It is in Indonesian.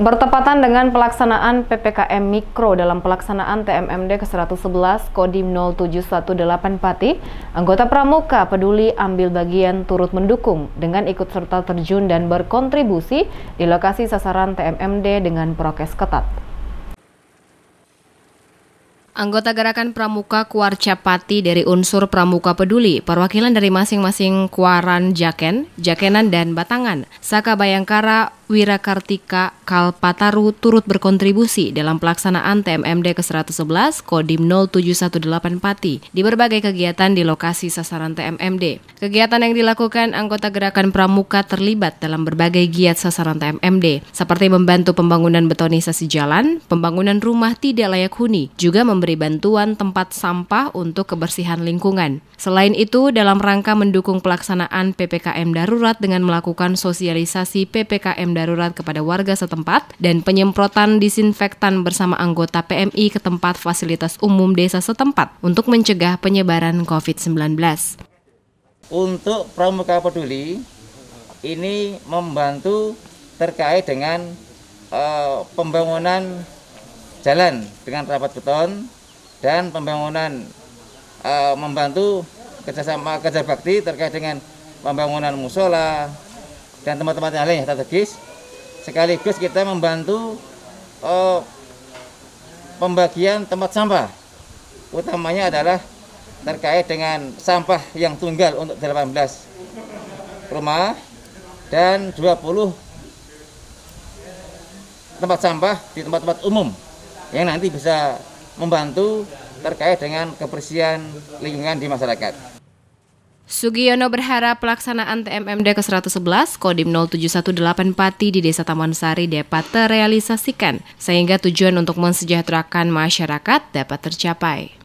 Bertepatan dengan pelaksanaan PPKM Mikro dalam pelaksanaan TMMD ke-111 Kodim 07184 Pati, anggota Pramuka Peduli ambil bagian turut mendukung dengan ikut serta terjun dan berkontribusi di lokasi sasaran TMMD dengan prokes ketat. Anggota Gerakan Pramuka Kuarcapati dari unsur Pramuka Peduli, perwakilan dari masing-masing Kuaran Jaken, Jakenan, dan Batangan, Saka Bayangkara, Wirakartika Kalpataru turut berkontribusi dalam pelaksanaan TMMD ke-111 Kodim 0718 Pati di berbagai kegiatan di lokasi sasaran TMMD. Kegiatan yang dilakukan anggota Gerakan Pramuka terlibat dalam berbagai giat sasaran TMMD, seperti membantu pembangunan betonisasi jalan, pembangunan rumah tidak layak huni, juga memberi bantuan tempat sampah untuk kebersihan lingkungan. Selain itu, dalam rangka mendukung pelaksanaan PPKM darurat dengan melakukan sosialisasi PPKM darurat kepada warga setempat dan penyemprotan disinfektan bersama anggota PMI ke tempat fasilitas umum desa setempat untuk mencegah penyebaran COVID-19. Untuk Pramuka Peduli ini membantu terkait dengan uh, pembangunan jalan dengan rapat beton dan pembangunan uh, membantu kerjasama kerja bakti terkait dengan pembangunan musola dan tempat-tempat yang lain strategis sekaligus kita membantu uh, pembagian tempat sampah utamanya adalah terkait dengan sampah yang tunggal untuk 18 rumah dan 20 tempat sampah di tempat-tempat umum yang nanti bisa membantu terkait dengan kebersihan lingkungan di masyarakat. Sugiono berharap pelaksanaan TMMD ke-111 Kodim 0718 Pati di Desa Taman Sari dapat terrealisasikan sehingga tujuan untuk mensejahterakan masyarakat dapat tercapai.